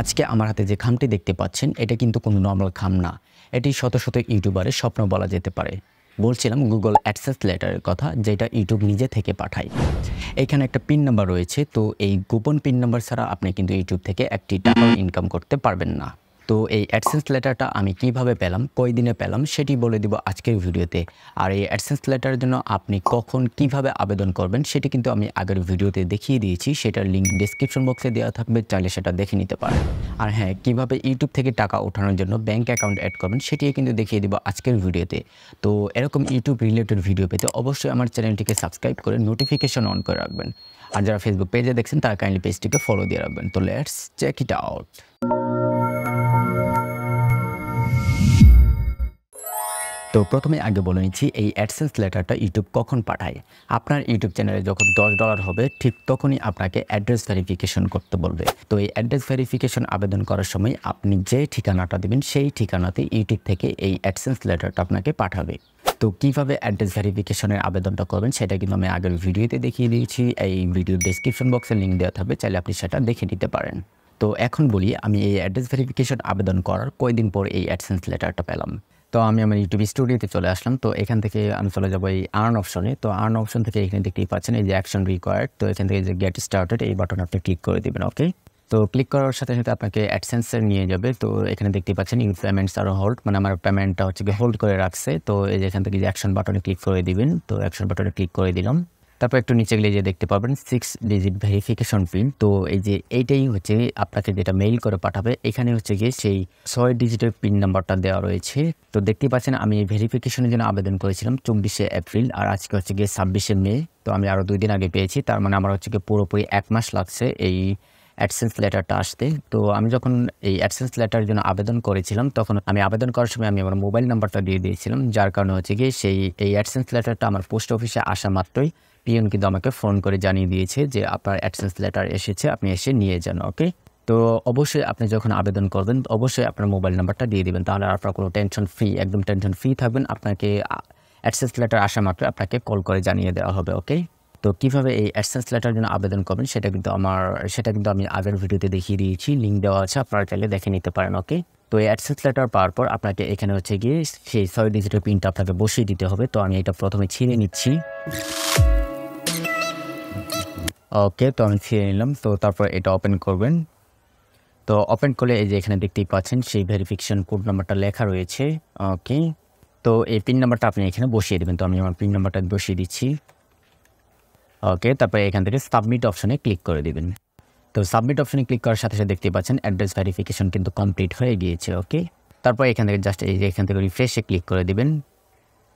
আজকে আমার হাতে যে খামটি দেখতে পাচ্ছেন এটা কিন্তু কোনো নর্মাল খাম না এটি শত শত ইউটিউবারের স্বপ্ন বলা যেতে পারে বলছিলাম গুগল অ্যাডসেস লেটারের কথা যেটা ইউটিউব নিজে থেকে পাঠায় এখানে একটা পিন নাম্বার রয়েছে তো এই গোপন পিন নাম্বার ছাড়া আপনি কিন্তু ইউটিউব থেকে একটি টাকা ইনকাম করতে পারবেন না তো এই অ্যাডসেন্স লেটারটা আমি কিভাবে পেলাম কয়দিনে পেলাম সেটি বলে দিব আজকের ভিডিওতে আর এই অ্যাডসেন্স লেটারের জন্য আপনি কখন কিভাবে আবেদন করবেন সেটি কিন্তু আমি আগের ভিডিওতে দেখিয়ে দিয়েছি সেটার লিঙ্ক ডিসক্রিপশন বক্সে দেওয়া থাকবে চাইলে সেটা দেখে নিতে পারেন আর হ্যাঁ কিভাবে ইউটিউব থেকে টাকা ওঠানোর জন্য ব্যাঙ্ক অ্যাকাউন্ট অ্যাড করবেন সেটিও কিন্তু দেখিয়ে দিব আজকের ভিডিওতে তো এরকম ইউটিউব রিলেটেড ভিডিও পেতে অবশ্যই আমার চ্যানেলটিকে সাবস্ক্রাইব করে নোটিফিকেশন অন করে রাখবেন আর যারা ফেসবুক পেজে দেখছেন তারা কাইন্ডলি পেজটিকে ফলো দিয়ে রাখবেন তো লেটস চেক ইট আউট তো প্রথমে আগে বলে নিচ্ছি এই অ্যাডসেন্স লেটারটা ইউটিউব কখন পাঠায় আপনার ইউটিউব চ্যানেলে যখন দশ ডলার হবে ঠিক তখনই আপনাকে অ্যাড্রেস ভেরিফিকেশন করতে বলবে তো এই অ্যাড্রেস ভেরিফিকেশন আবেদন করার সময় আপনি যে ঠিকানাটা দেবেন সেই ঠিকানাতে ইউটিউব থেকে এই অ্যাডসেন্স লেটারটা আপনাকে পাঠাবে তো কীভাবে অ্যাড্রেস ভেরিফিকেশনের আবেদনটা করবেন সেটা কিন্তু আমি আগের ভিডিওতে দেখিয়ে দিয়েছি এই ভিডিও ডিসক্রিপশন বক্সে লিঙ্ক দেওয়া থাকবে চাইলে আপনি সেটা দেখে নিতে পারেন তো এখন বলি আমি এই অ্যাড্রেস ভেরিফিকেশন আবেদন করার কয়দিন পর এই অ্যাডসেন্স লেটারটা পেলাম তো আমি আমার ইউটিউব স্টুডিওতে চলে আসলাম তো এখান থেকে আমি চলে যাবো এই আর্ন অপশনে তো আর্ন অপশন থেকে এখানে দেখতেই পাচ্ছেন এই যে অ্যাকশন রিকোয়ার্ড তো এখান থেকে যে গেট স্টার্টেড এই বাটন আপনি ক্লিক করে দেবেন ওকে তো ক্লিক করার সাথে সাথে আপনাকে অ্যাডসেন্সের নিয়ে যাবে তো এখানে দেখতে পাচ্ছেন ইউ পেমেন্টস আর হোল্ড মানে আমার পেমেন্টটা হচ্ছে হোল্ড করে রাখছে তো এই যে এখান থেকে যে অ্যাকশন বাটনে ক্লিক করে দিবেন তো অ্যাকশন বাটনে ক্লিক করে দিলাম তারপর একটু নিচে গেলে যে দেখতে পাবেন সিক্স ডিজিট ভেরিফিকেশন পিন তো এই যে এইটাই হচ্ছে আপনাকে যেটা মেইল করে পাঠাবে এখানে হচ্ছে গিয়ে সেই ছয় ডিজিটের পিন নাম্বারটা দেওয়া রয়েছে তো দেখতে পাচ্ছেন আমি ভেরিফিকেশনের জন্য আবেদন করেছিলাম চব্বিশে এপ্রিল আর আজকে হচ্ছে গিয়ে ছাব্বিশে মে তো আমি আরও দুই দিন আগে পেয়েছি তার মানে আমার হচ্ছে গিয়ে পুরোপুরি এক মাস লাগছে এই অ্যাডসেন্স লেটারটা আসতে তো আমি যখন এই অ্যাডসেন্স লেটারের জন্য আবেদন করেছিলাম তখন আমি আবেদন করার সময় আমি আমার মোবাইল নাম্বারটা দিয়ে দিয়েছিলাম যার কারণে হচ্ছে গিয়ে সেই এই অ্যাডসেন্স লেটারটা আমার পোস্ট অফিসে আসা মাত্রই পিয়ন কিন্তু আমাকে ফোন করে জানিয়ে দিয়েছে যে আপনার অ্যাডসেন্স লেটার এসেছে আপনি এসে নিয়ে যান ওকে তো অবশ্যই আপনি যখন আবেদন করবেন অবশ্যই আপনার মোবাইল নাম্বারটা দিয়ে দেবেন তাহলে আপনার কোনো টেনশন ফ্রি একদম টেনশন ফ্রি থাকবেন আপনাকে অ্যাডসেন্স লেটার আসা মাত্র আপনাকে কল করে জানিয়ে দেওয়া হবে ওকে তো কীভাবে এই অ্যাডসেন্স লেটার জন্য আবেদন করবেন সেটা কিন্তু আমার সেটা কিন্তু আমি আগের ভিডিওতে দেখিয়ে দিয়েছি লিঙ্ক দেওয়া আছে আপনারা চাইলে দেখে নিতে পারেন ওকে তো এই অ্যাডসেন্স লেটার পাওয়ার পর আপনাকে এখানে হচ্ছে গিয়ে সেই ছয় ডিজিটাল পিনটা আপনাকে বসিয়ে দিতে হবে তো আমি এটা প্রথমে ছিঁড়ে নিচ্ছি ওকে তো আমি ছিঁড়ে নিলাম তো তারপর এটা ওপেন করবেন তো ওপেন করলে এই যে এখানে দেখতেই পাচ্ছেন সেই ভেরিফিকেশন কোড নাম্বারটা লেখা রয়েছে ওকে তো এই পিন নাম্বারটা আপনি এখানে বসিয়ে দেবেন তো আমি আমার পিন নাম্বারটা বসিয়ে দিচ্ছি ওকে তারপরে এখান থেকে সাবমিট অপশানে ক্লিক করে দেবেন তো সাবমিট অপশানে ক্লিক করার সাথে সাথে দেখতে পাচ্ছেন অ্যাড্রেস ভেরিফিকেশন কিন্তু কমপ্লিট হয়ে গিয়েছে ওকে তারপর এখান থেকে জাস্ট এই যে এখান থেকে রিফ্রেশে ক্লিক করে দেবেন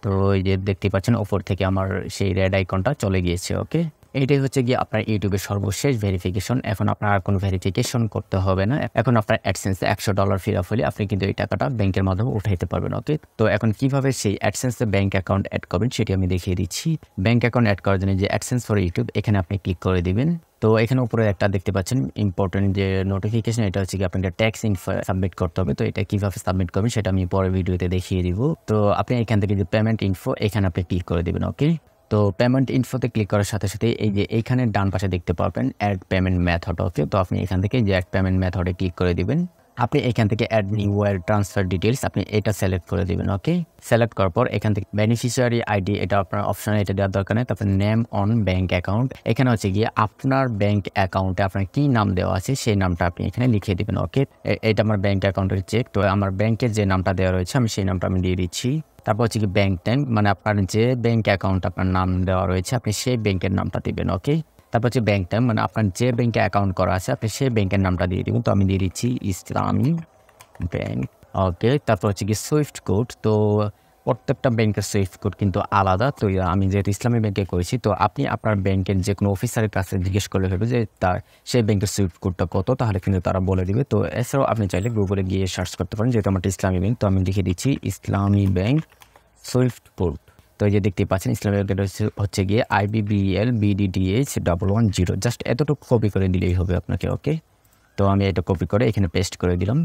তো এই যে দেখতে পাচ্ছেন ওপর থেকে আমার সেই রেড আইকনটা চলে গিয়েছে ওকে এটাই হচ্ছে গিয়ে আপনার ইউটিউবের সর্বশেষ ভেরিফিকেশন এখন আপনার আর কোনো ভেরিফিকেশন করতে হবে না এখন আপনার অ্যাডসেন্সে একশো ডলার আপ হলে আপনি কিন্তু এই টাকাটা ব্যাংকের মাধ্যমে উঠাইতে পারবেন ওকে তো এখন কিভাবে সেই অ্যাডসেন্সে ব্যাংক অ্যাকাউন্ট অ্যাড করবেন সেটি আমি দেখিয়ে দিচ্ছি ব্যাংক অ্যাকাউন্ট অ্যাড করার জন্য যে অ্যাডসেন্স ফর ইউটিউব এখানে আপনি ক্লিক করে দিবেন তো এখানে উপরে একটা দেখতে পাচ্ছেন ইম্পর্টেন্ট যে নোটিফিকেশন এটা হচ্ছে কি আপনাকে ট্যাক্স ইনফো সাবমিট করতে হবে তো এটা কীভাবে সাবমিট করবেন সেটা আমি পরের ভিডিওতে দেখিয়ে দিব তো আপনি এখান থেকে যে পেমেন্ট ইনফো এখানে আপনি ক্লিক করে দেবেন ওকে তো পেমেন্ট ইনফোতে ক্লিক করার সাথে সাথে এই যে এইখানে ডান পাশে দেখতে পাবেন অ্যাড পেমেন্ট মেথড ওকে তো আপনি এখান থেকে যে অ্যাড পেমেন্ট মেথডে ক্লিক করে দিবেন আপনি এখান থেকে add new wire transfer details আপনি এটা সিলেক্ট করে দেবেন ওকে সিলেক্ট করার পর এখান থেকে বেনিফিশিয়ারি আইডি এটা আপনার অপশনে এটা দেওয়ার দরকার নেই তারপর নেম অন ব্যাঙ্ক অ্যাকাউন্ট এখানে হচ্ছে গিয়ে আপনার ব্যাঙ্ক অ্যাকাউন্টে আপনার কি নাম দেওয়া আছে সেই নামটা আপনি এখানে লিখে দেবেন ওকে এটা আমার ব্যাঙ্ক অ্যাকাউন্টের চেক তো আমার ব্যাঙ্কের যে নামটা দেওয়া রয়েছে আমি সেই নামটা আমি দিয়ে দিচ্ছি তারপর হচ্ছে কি ব্যাঙ্ক ট্যাঙ্ক মানে আপনার যে ব্যাঙ্ক অ্যাকাউন্ট আপনার নাম দেওয়া রয়েছে আপনি সেই ব্যাংকের নামটা দেবেন ওকে তারপর হচ্ছে ব্যাঙ্ক ট্যাঙ্ক মানে আপনার যে ব্যাঙ্কে অ্যাকাউন্ট করা আছে আপনি সেই ব্যাংকের নামটা দিয়ে দেবেন তো আমি দিয়ে দিচ্ছি ইসলামী ব্যাঙ্ক ওকে তারপর হচ্ছে কি সুইফট কোড তো প্রত্যেকটা ব্যাংকের সেফ কোড কিন্তু আলাদা তো আমি যেহেতু ইসলামী ব্যাংকে করেছি তো আপনি আপনার ব্যাংকের যে কোনো অফিসারের কাছে জিজ্ঞেস করলে হবে যে তার সেই ব্যাংকের সুইফ কোডটা কত তাহলে কিন্তু তারা বলে দিবে তো এছাড়াও আপনি চাইলে গুগলে গিয়ে সার্চ করতে পারেন যেহেতু আমার ইসলামী ব্যাংক তো আমি লিখে দিচ্ছি ইসলামী ব্যাংক সুইফট কোড তো এই যে দেখতে পাচ্ছেন ইসলামী ব্যাংকের হচ্ছে গিয়ে IBBL BDDH double one zero just এতটুকু কপি করে দিলেই হবে আপনাকে ওকে তো আমি এটা কপি করে এখানে পেস্ট করে দিলাম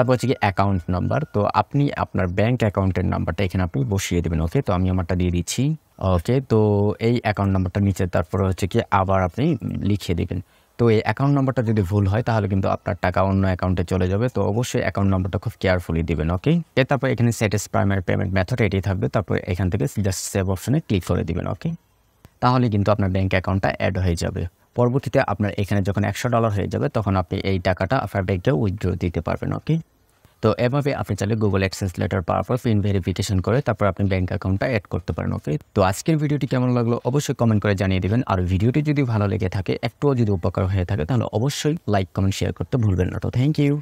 তারপর হচ্ছে কি অ্যাকাউন্ট নাম্বার তো আপনি আপনার ব্যাঙ্ক অ্যাকাউন্টের নাম্বারটা এখানে আপনি বসিয়ে দেবেন ওকে তো আমি আমারটা দিয়ে দিচ্ছি ওকে তো এই অ্যাকাউন্ট নাম্বারটা নিচে তারপরে হচ্ছে কি আবার আপনি লিখিয়ে দেবেন তো এই অ্যাকাউন্ট নাম্বারটা যদি ভুল হয় তাহলে কিন্তু আপনার টাকা অন্য অ্যাকাউন্টে চলে যাবে তো অবশ্যই অ্যাকাউন্ট নাম্বারটা খুব কেয়ারফুলি দেবেন ওকে এর তারপর এখানে স্যাটিস প্রাইমারি পেমেন্ট মেথড এটি থাকবে তারপর এখান থেকে জাস্ট সেভ অপশনে ক্লিক করে দেবেন ওকে তাহলে কিন্তু আপনার ব্যাঙ্ক অ্যাকাউন্টটা অ্যাড হয়ে যাবে পরবর্তীতে আপনার এখানে যখন একশো ডলার হয়ে যাবে তখন আপনি এই টাকাটা আপনার ব্যাংকে উইথড্র দিতে পারবেন ওকে তো এভাবে আপনি চাইলে গুগল অ্যাক্সেস লেটার পাওয়ার পর পিন ভেরিফিকেশন করে তারপর আপনি ব্যাঙ্ক অ্যাকাউন্টটা অ্যাড করতে পারেন ওকে তো আজকের ভিডিওটি কেমন লাগলো অবশ্যই কমেন্ট করে জানিয়ে দেবেন আর ভিডিওটি যদি ভালো লেগে থাকে একটুও যদি উপকার হয়ে থাকে তাহলে অবশ্যই লাইক কমেন্ট শেয়ার করতে ভুলবেন না তো থ্যাংক ইউ